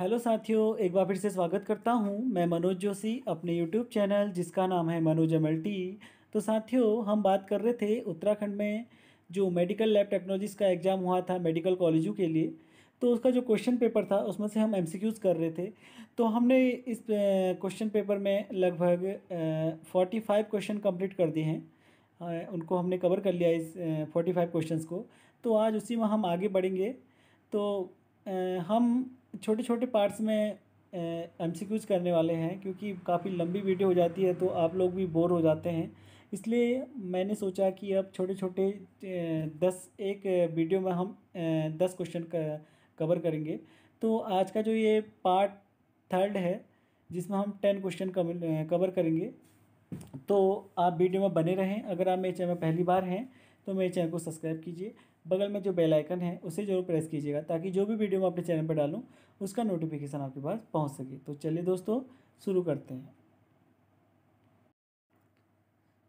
hello साथियों एक बार फिर से स्वागत करता हूं मैं मनोज जोशी अपने यूट्यूब चैनल जिसका नाम है मनोज एम तो साथियों हम बात कर रहे थे उत्तराखंड में जो मेडिकल लैब टेक्नोलॉजीज़ का एग्ज़ाम हुआ था मेडिकल कॉलेजों के लिए तो उसका जो क्वेश्चन पेपर था उसमें से हम एम कर रहे थे तो हमने इस क्वेश्चन पेपर में लगभग फोर्टी फाइव क्वेश्चन कम्प्लीट कर दिए हैं उनको हमने कवर कर लिया इस फोर्टी फाइव क्वेश्चन को तो आज उसी में हम आगे बढ़ेंगे तो हम छोटे छोटे पार्ट्स में एम सी करने वाले हैं क्योंकि काफ़ी लंबी वीडियो हो जाती है तो आप लोग भी बोर हो जाते हैं इसलिए मैंने सोचा कि अब छोटे छोटे दस एक वीडियो में हम दस क्वेश्चन कवर करेंगे तो आज का जो ये पार्ट थर्ड है जिसमें हम टेन क्वेश्चन कवर करेंगे तो आप वीडियो में बने रहें अगर आप मेरे चैनल में पहली बार हैं तो मेरे चैनल को सब्सक्राइब कीजिए बगल में जो बेल आइकन है उसे जरूर प्रेस कीजिएगा ताकि जो भी वीडियो मैं अपने चैनल पर डालूँ उसका नोटिफिकेशन आपके पास पहुँच सके तो चलिए दोस्तों शुरू करते हैं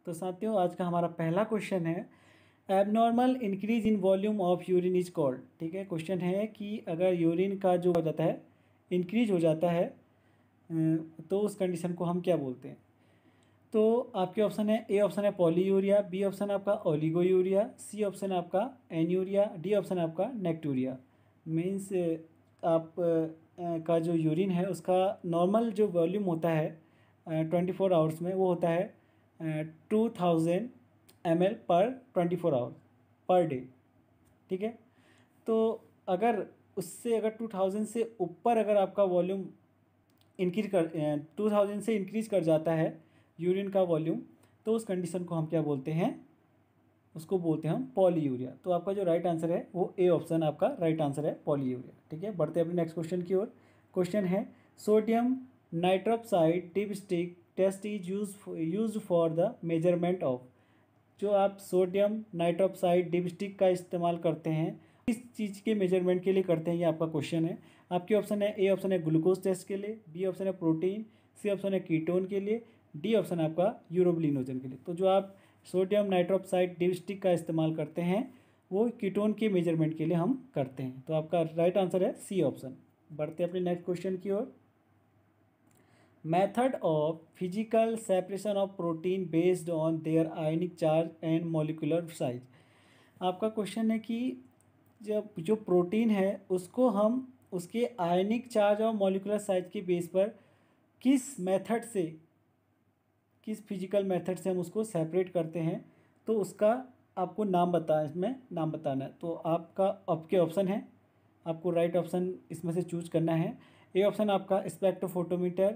तो साथियों आज का हमारा पहला क्वेश्चन है abnormal increase in volume of urine is called ठीक है क्वेश्चन है कि अगर यूरिन का जो हो जाता है इंक्रीज हो जाता है तो उस कंडीशन को हम क्या बोलते हैं तो आपके ऑप्शन है ए ऑप्शन है पॉली यूरिया बी ऑप्शन आपका ओलिगो यूरिया सी ऑप्शन आपका एन यूरिया डी ऑप्शन आपका नेक्टूरिया मीन्स आप का जो यूरिन है उसका नॉर्मल जो वॉल्यूम होता है ट्वेंटी फोर आवर्स में वो होता है two thousand M L per twenty four hours per day ठीक है तो अगर उससे अगर टू थाउजेंड से ऊपर अगर आपका वॉल्यूम इंक्रीज कर टू थाउजेंड से इंक्रीज कर जाता है यूरिन का वॉल्यूम तो उस कंडीशन को हम क्या बोलते हैं उसको बोलते हैं हम यूरिया तो आपका जो राइट आंसर है वो ए ऑप्शन आपका राइट आंसर है यूरिया ठीक है बढ़ते अपने नेक्स्ट क्वेश्चन की ओर क्वेश्चन है sodium nitroxide dipstick test is use use for the measurement of जो आप सोडियम डिप डिपस्टिक का इस्तेमाल करते हैं किस चीज़ के मेजरमेंट के लिए करते हैं ये आपका क्वेश्चन है आपके ऑप्शन है ए ऑप्शन है ग्लूकोज टेस्ट के लिए बी ऑप्शन है प्रोटीन सी ऑप्शन है कीटोन के लिए डी ऑप्शन आपका यूरोब्लिनोजन के लिए तो जो आप सोडियम नाइट्रोक्साइड डिपस्टिक का इस्तेमाल करते हैं वो कीटोन के मेजरमेंट के लिए हम करते हैं तो आपका राइट आंसर है सी ऑप्शन बढ़ते अपने नेक्स्ट क्वेश्चन की ओर method of physical separation of protein based on their ionic charge and molecular size आपका क्वेश्चन है कि जब जो प्रोटीन है उसको हम उसके आयनिक चार्ज और मोलिकुलर साइज के बेस पर किस मेथड से किस फिजिकल मेथड से हम उसको सेपरेट करते हैं तो उसका आपको नाम बता इसमें नाम बताना है तो आपका आपके ऑप्शन है आपको राइट right ऑप्शन इसमें से चूज करना है ए ऑप्शन आपका स्पेक्ट्रोफोटोमीटर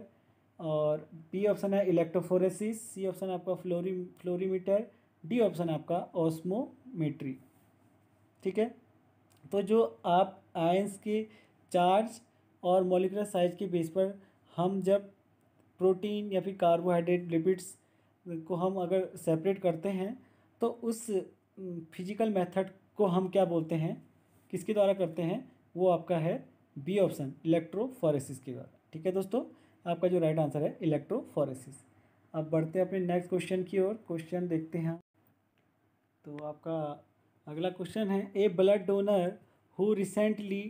और बी ऑप्शन है इलेक्ट्रोफोरेसिस सी ऑप्शन आपका फ्लोरी फ्लोरीमीटर डी ऑप्शन आपका ऑस्मोमेट्री ठीक है तो जो आप आयंस के चार्ज और मोलिकुलर साइज के बेस पर हम जब प्रोटीन या फिर कार्बोहाइड्रेट लिपिड्स को हम अगर सेपरेट करते हैं तो उस फिजिकल मेथड को हम क्या बोलते हैं किसके द्वारा करते हैं वो आपका है बी ऑप्शन इलेक्ट्रोफोरेसिस के द्वारा ठीक है दोस्तों आपका जो राइट आंसर है इलेक्ट्रोफोरेसिस अब बढ़ते हैं अपने नेक्स्ट क्वेश्चन की ओर क्वेश्चन देखते हैं तो आपका अगला क्वेश्चन है a blood donor who recently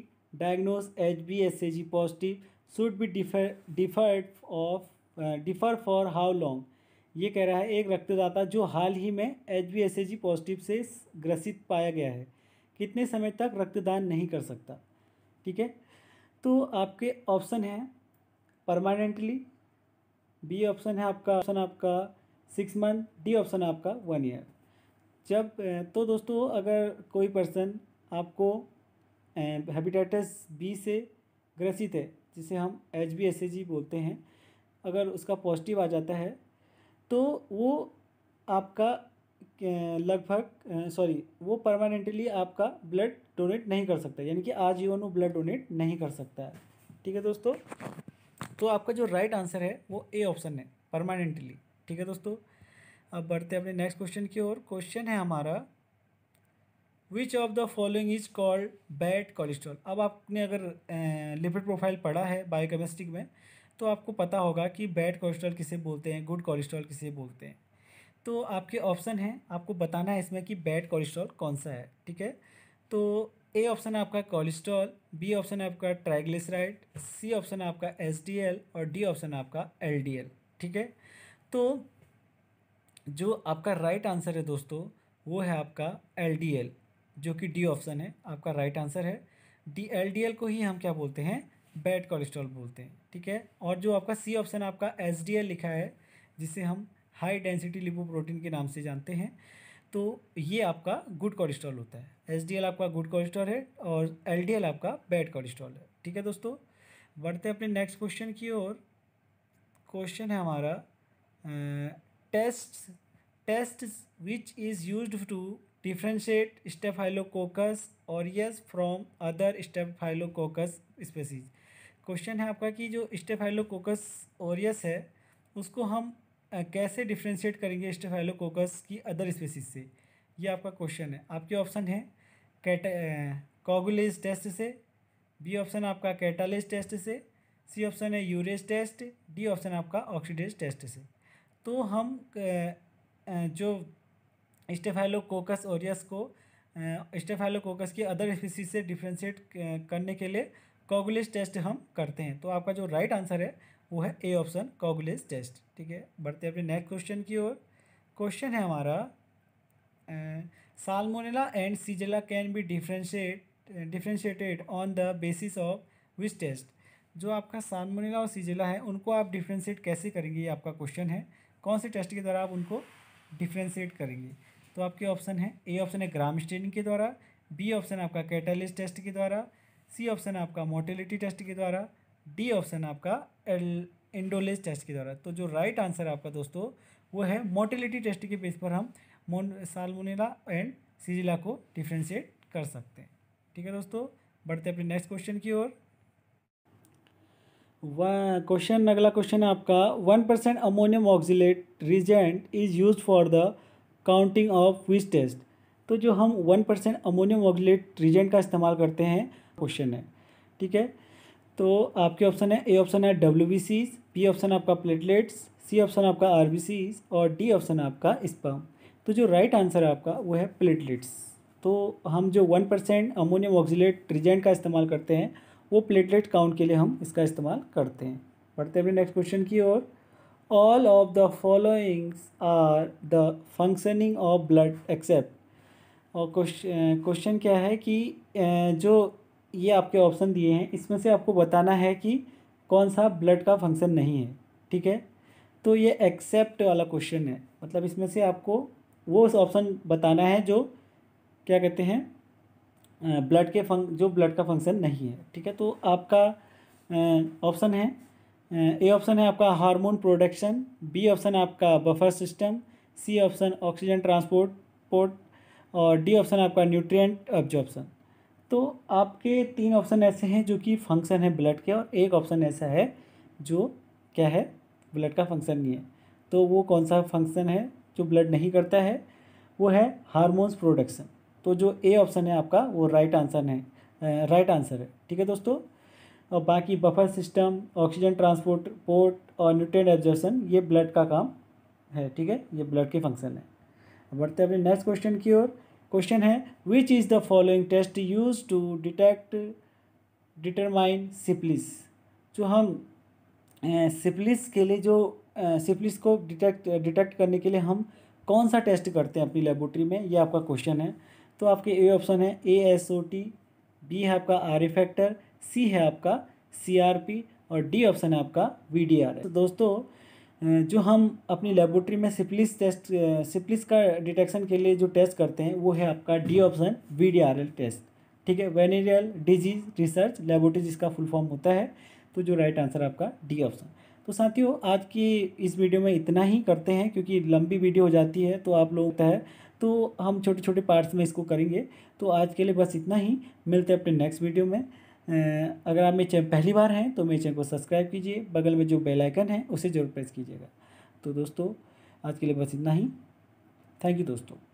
diagnose H B S A G positive should be defer deferred of defer for how long ये कह रहा है एक रक्तदाता जो हाल ही में H B S A G positive से ग्रसित पाया गया है कितने समय तक रक्तदान नहीं कर सकता ठीक है तो आपके ऑप्शन हैं परमानेंटली बी ऑप्शन है आपका ऑप्शन आपका सिक्स मंथ डी ऑप्शन आपका वन ईयर जब तो दोस्तों अगर कोई पर्सन आपको हैबिटाइटस बी से ग्रसित है जिसे हम H B S A G बोलते हैं अगर उसका पॉजिटिव आ जाता है तो वो आपका लगभग सॉरी वो परमानेंटली आपका ब्लड डोनेट नहीं कर सकता यानी कि आजीवन वो ब्लड डोनेट नहीं कर सकता है ठीक है दोस्तों तो आपका जो राइट आंसर है वो ए ऑप्शन है परमानेंटली ठीक है दोस्तों अब बढ़ते हैं अपने नेक्स्ट क्वेश्चन की ओर क्वेश्चन है हमारा which of the following is called bad cholesterol अब आपने अगर लिपिड प्रोफाइल पढ़ा है बायोकेमिस्ट्री में तो आपको पता होगा कि बैड कोलेस्ट्रॉल किसे बोलते हैं गुड कोलेस्ट्रॉल किसे बोलते हैं तो आपके ऑप्शन हैं आपको बताना है इसमें कि बैड कोलेस्ट्रॉल कौन सा है ठीक है तो ए ऑप्शन है आपका कोलेस्ट्रॉल बी ऑप्शन है आपका ट्राइग्लिसराइड सी ऑप्शन है आपका एस और डी ऑप्शन है आपका एल ठीक है तो जो आपका राइट आंसर है दोस्तों वो है आपका एल जो कि डी ऑप्शन है आपका राइट आंसर है डी एल को ही हम क्या बोलते हैं बैड कोलेस्ट्रॉल बोलते हैं ठीक है और जो आपका सी ऑप्शन आपका एस लिखा है जिसे हम हाई डेंसिटी लिपोप्रोटीन के नाम से जानते हैं तो ये आपका गुड कोलेस्ट्रॉल होता है एस आपका गुड कोलेस्ट्रॉल है और एल आपका बैड कोलेस्ट्रॉल है ठीक है दोस्तों बढ़ते अपने नेक्स्ट क्वेश्चन की ओर क्वेश्चन है हमारा test test which is use to differentiate staphylococcus aureus from other staphylococcus species question है आपका कि जो स्टेफाइलोकोकस ओरियस है उसको हम कैसे डिफ्रेंशिएट करेंगे स्टेफाइलोकोकस की अदर स्पेसीज से ये आपका क्वेश्चन है आपके ऑप्शन है कैट कॉगुलेज टेस्ट से बी ऑप्शन आपका कैटालेज टेस्ट से सी ऑप्शन है यूरेज टेस्ट डी ऑप्शन आपका ऑक्सीडेज टेस्ट से तो हम जो स्टेफाइलोकोकस ओरियस को स्टेफाइलोकोकस की अदर स्पीसीज से डिफ्रेंशिएट करने के लिए कॉगुलिस टेस्ट हम करते हैं तो आपका जो राइट आंसर है वो है ए ऑप्शन कॉगुलेज टेस्ट ठीक है बढ़ते अपने नेक्स्ट क्वेश्चन की ओर क्वेश्चन है हमारा salmonella and shigella can be differentiate differentiated on the basis of which test जो आपका सालमोनेला और सीजला है उनको आप डिफ्रेंशिएट कैसे करेंगे ये आपका क्वेश्चन है कौन से टेस्ट के द्वारा आप उनको डिफ्रेंशिएट करेंगे तो आपके ऑप्शन है ए ऑप्शन है ग्राम स्टेनिंग के द्वारा बी ऑप्शन आपका कैटालिस्ट टेस्ट के द्वारा सी ऑप्शन आपका मोर्टेलिटी टेस्ट के द्वारा डी ऑप्शन आपका एल इंडोलेज टेस्ट के द्वारा तो जो राइट आंसर है आपका दोस्तों वो है मोर्टेलिटी टेस्ट के बेस पर हम मोन सालमोनेला एंड सीजिला को डिफ्रेंशिएट कर सकते हैं ठीक है दोस्तों बढ़ते अपने नेक्स्ट क्वेश्चन की ओर क्वेश्चन अगला क्वेश्चन है आपका one percent ammonium oxalate reagent is use for the counting of which test तो जो हम one percent ammonium oxalate reagent का इस्तेमाल करते हैं क्वेश्चन है ठीक है तो आपके ऑप्शन है ए ऑप्शन है W B Cs B option आपका प्लेटलेट्स सी ऑप्शन आपका आर बी सीज और डी ऑप्शन आपका स्पम तो जो राइट आंसर है आपका वो है प्लेटलेट्स तो हम जो one percent ammonium oxalate reagent का इस्तेमाल करते हैं वो प्लेटलेट काउंट के लिए हम इसका इस्तेमाल करते हैं पढ़ते हैं अपने नेक्स्ट क्वेश्चन की ओर all of the followings are the functioning of blood except और क्वेश्चन क्या है कि जो ये आपके ऑप्शन दिए हैं इसमें से आपको बताना है कि कौन सा ब्लड का फंक्शन नहीं है ठीक है तो ये एक्सेप्ट वाला क्वेश्चन है मतलब इसमें से आपको वो ऑप्शन बताना है जो क्या कहते हैं ब्लड के फंक जो ब्लड का फंक्शन नहीं है ठीक है तो आपका ऑप्शन है ए ऑप्शन है आपका हार्मोन प्रोडक्शन बी ऑप्शन है आपका buffer system C option oxygen transport port और डी ऑप्शन आपका न्यूट्रिएंट ऑब्जॉर्प्शन तो आपके तीन ऑप्शन ऐसे हैं जो कि फंक्शन है ब्लड के और एक ऑप्शन ऐसा है जो क्या है ब्लड का फंक्शन नहीं है तो वो कौन सा फंक्शन है जो ब्लड नहीं करता है वो है हारमोन्स प्रोडक्शन तो जो ए ऑप्शन है आपका वो राइट आंसर है राइट आंसर है ठीक है दोस्तों और बाकी buffer system oxygen transport port और न्यूट्रेन एब्जॉर्प्शन ये ब्लड का काम है ठीक है ये ब्लड के फंक्शन है बढ़ते अपने नेक्स्ट क्वेश्चन की ओर क्वेश्चन है which is the following test use to detect determine syphilis जो हम सिप्लिस के लिए जो सिप्लिस को डिटेक्ट डिटेक्ट करने के लिए हम कौन सा टेस्ट करते हैं अपनी लेबोरेटरी में ये आपका क्वेश्चन है तो आपके ए ऑप्शन है A S O T B है आपका आर इफेक्टर सी है आपका सी आर पी और डी ऑप्शन है आपका वी डी आर तो दोस्तों जो हम अपनी लेबोरेटरी में सिप्लिस टेस्ट सिप्लिस का डिटेक्शन के लिए जो टेस्ट करते हैं वो है आपका D option V D R L test ठीक है वेनेरियल डिजीज रिसर्च लेबोरेटरी जिसका फुल फॉर्म होता है तो जो राइट आंसर आपका डी ऑप्शन तो साथियों आज की इस वीडियो में इतना ही करते हैं क्योंकि लंबी वीडियो हो जाती है तो आप लोग है तो हम छोटे छोटे पार्ट्स में इसको करेंगे तो आज के लिए बस इतना ही मिलते हैं अपने नेक्स्ट वीडियो में अगर आप मेरे चैनल पहली बार हैं तो मेरे चैनल को सब्सक्राइब कीजिए बगल में जो बेल आइकन है उसे जरूर प्रेस कीजिएगा तो दोस्तों आज के लिए बस इतना ही थैंक यू दोस्तों